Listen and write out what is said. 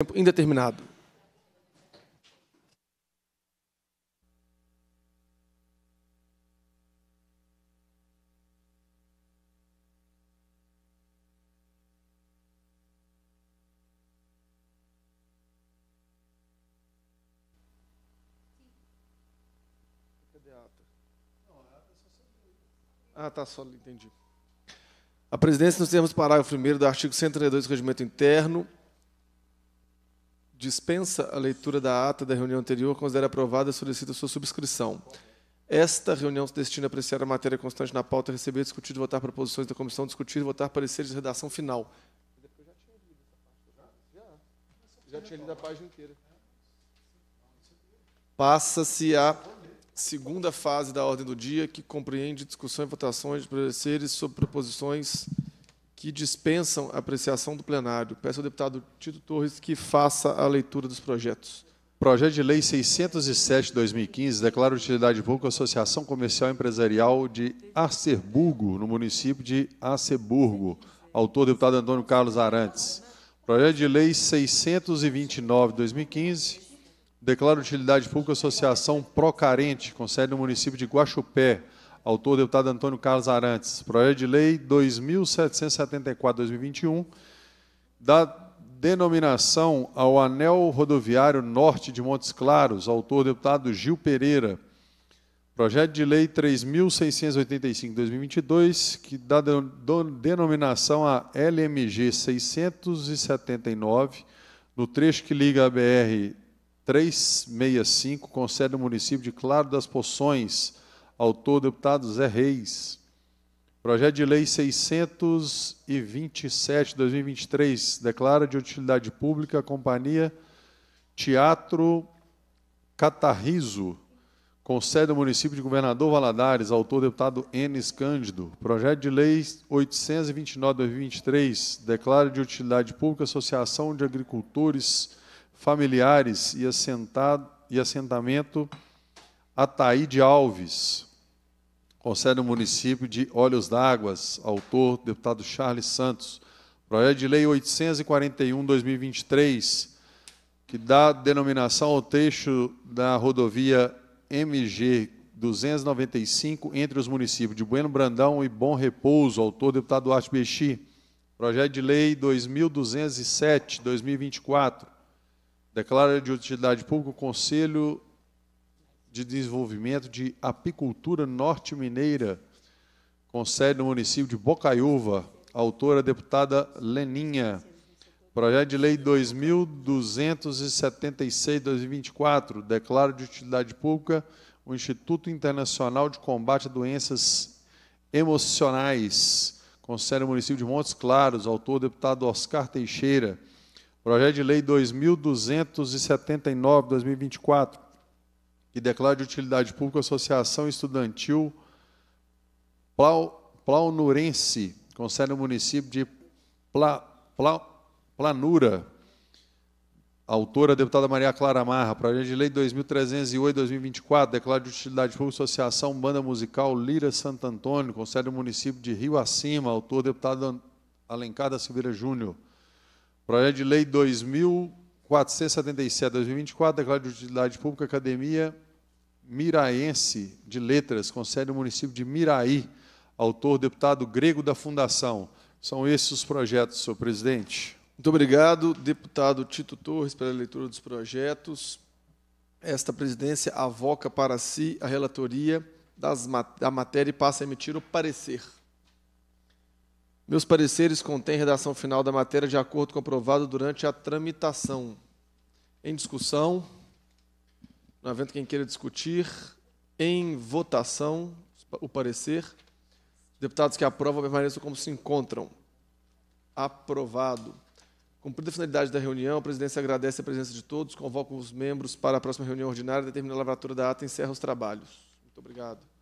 tempo indeterminado. É ah, tá, só entendi. A presidência, nos termos do parágrafo 1 do artigo 132 do Regimento Interno, dispensa a leitura da ata da reunião anterior, considera aprovada e solicita sua subscrição. Esta reunião se destina a apreciar a matéria constante na pauta, receber, discutir, votar proposições da comissão, discutir, votar pareceres de redação final. Já tinha lido a página inteira. Passa-se a segunda fase da ordem do dia, que compreende discussão e votações de pareceres sobre proposições que dispensam a apreciação do plenário. Peço ao deputado Tito Torres que faça a leitura dos projetos. Projeto de Lei 607-2015 declara utilidade pública a Associação Comercial Empresarial de Arceburgo, no município de Arceburgo. Autor, deputado Antônio Carlos Arantes. Projeto de Lei 629-2015 declara utilidade pública a Associação Procarente, com sede no município de Guaxupé, Autor, deputado Antônio Carlos Arantes. Projeto de lei 2774-2021, da denominação ao Anel Rodoviário Norte de Montes Claros. Autor, deputado Gil Pereira. Projeto de lei 3.685-2022, que dá denominação a LMG 679, no trecho que liga a BR 365, concede o município de Claro das Poções Autor, deputado Zé Reis. Projeto de Lei 627, 2023, declara de utilidade pública a Companhia Teatro Catarrizo, com sede no município de Governador Valadares, autor deputado Enes Cândido. Projeto de Lei 829-2023, declara de utilidade pública Associação de Agricultores Familiares e, assentado, e Assentamento Ataí de Alves. Conselho município de Olhos d'Águas, autor, deputado Charles Santos. Projeto de Lei 841-2023, que dá denominação ao trecho da rodovia MG 295 entre os municípios de Bueno Brandão e Bom Repouso, autor deputado Duarte Bexi. Projeto de Lei 2207-2024, declara de utilidade pública o Conselho de Desenvolvimento de Apicultura Norte Mineira, com sede no município de Bocaiúva, autora deputada Leninha. Projeto de Lei 2276-2024 declara de utilidade pública o Instituto Internacional de Combate a Doenças Emocionais, com sede no município de Montes Claros, autor deputado Oscar Teixeira. Projeto de Lei 2279-2024 e declara de utilidade pública a Associação Estudantil Plaunurense, com sede no município de Pla, Pla, Planura. autora, deputada Maria Clara Marra, projeto de lei 2308-2024, declara de utilidade pública Associação Banda Musical Lira Santo Antônio, com sede no município de Rio Acima, autor, deputado Alencar da Silveira Júnior. Projeto de lei 2477 2024, declara de utilidade pública Academia miraense de letras, com sede no município de Miraí, autor deputado grego da Fundação. São esses os projetos, senhor presidente. Muito obrigado, deputado Tito Torres, pela leitura dos projetos. Esta presidência avoca para si a relatoria das, da matéria e passa a emitir o parecer. Meus pareceres contêm redação final da matéria de acordo comprovado durante a tramitação. Em discussão. Não havendo quem queira discutir, em votação o parecer. Deputados que aprovam permaneçam como se encontram. Aprovado. Cumprida a finalidade da reunião, a presidência agradece a presença de todos, convoca os membros para a próxima reunião ordinária, determina a lavratura da ata e encerra os trabalhos. Muito obrigado.